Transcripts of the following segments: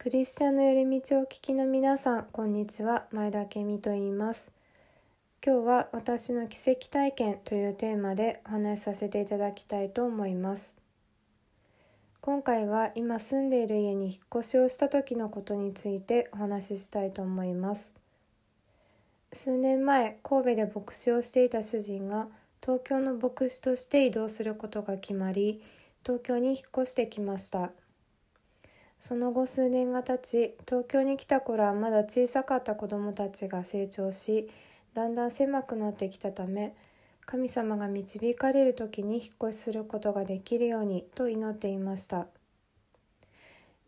クリスチャンの寄り道をお聞きの皆さん、こんにちは。前田明美と言います。今日は私の奇跡体験というテーマでお話しさせていただきたいと思います。今回は今住んでいる家に引っ越しをした時のことについてお話ししたいと思います。数年前、神戸で牧師をしていた主人が東京の牧師として移動することが決まり、東京に引っ越してきました。その後数年が経ち東京に来た頃はまだ小さかった子供たちが成長しだんだん狭くなってきたため神様が導かれる時に引っ越しすることができるようにと祈っていました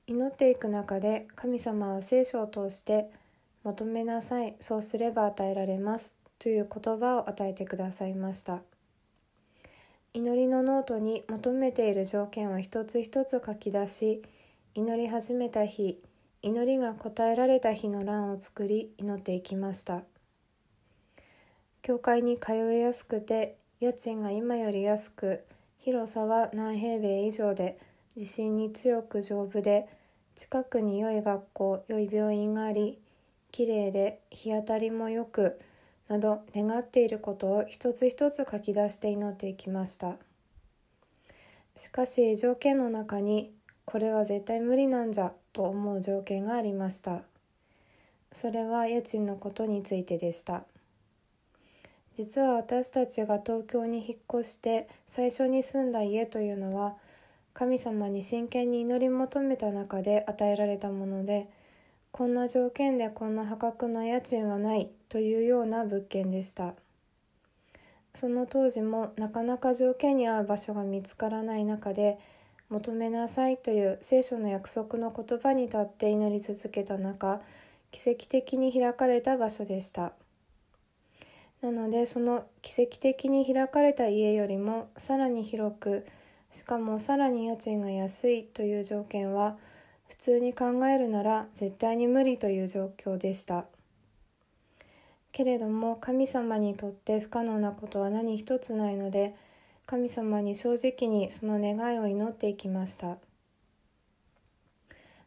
祈っていく中で神様は聖書を通して「求めなさいそうすれば与えられます」という言葉を与えてくださいました祈りのノートに求めている条件を一つ一つ書き出し祈り始めた日祈りが答えられた日の欄を作り祈っていきました教会に通いやすくて家賃が今より安く広さは何平米以上で地震に強く丈夫で近くに良い学校良い病院があり綺麗で日当たりも良くなど願っていることを一つ一つ書き出して祈っていきましたしかし条件の中にこれは絶対無理なんじゃと思う条件がありましたそれは家賃のことについてでした実は私たちが東京に引っ越して最初に住んだ家というのは神様に真剣に祈り求めた中で与えられたものでこんな条件でこんな破格な家賃はないというような物件でしたその当時もなかなか条件に合う場所が見つからない中で求めなさいという聖書の約束の言葉に立って祈り続けた中奇跡的に開かれた場所でしたなのでその奇跡的に開かれた家よりもさらに広くしかもさらに家賃が安いという条件は普通に考えるなら絶対に無理という状況でしたけれども神様にとって不可能なことは何一つないので神様に正直にその願いを祈っていきました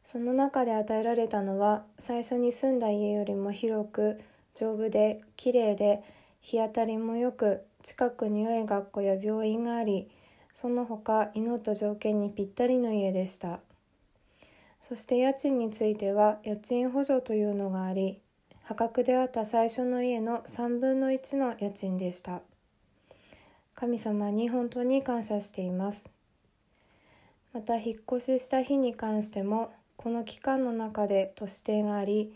その中で与えられたのは最初に住んだ家よりも広く丈夫できれいで日当たりもよく近くに良い学校や病院がありその他祈った条件にぴったりの家でしたそして家賃については家賃補助というのがあり破格であった最初の家の3分の1の家賃でした神様に本当に感謝していますまた引っ越しした日に関してもこの期間の中で都市定があり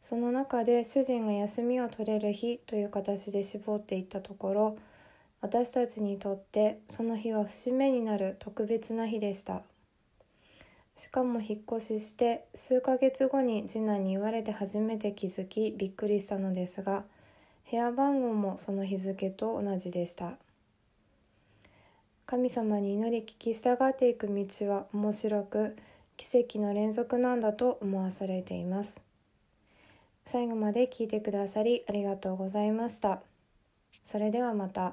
その中で主人が休みを取れる日という形で絞っていったところ私たちにとってその日は節目になる特別な日でしたしかも引っ越しして数ヶ月後に次男に言われて初めて気づきびっくりしたのですが部屋番号もその日付と同じでした神様に祈り聞き従っていく道は面白く奇跡の連続なんだと思わされています最後まで聞いてくださりありがとうございましたそれではまた。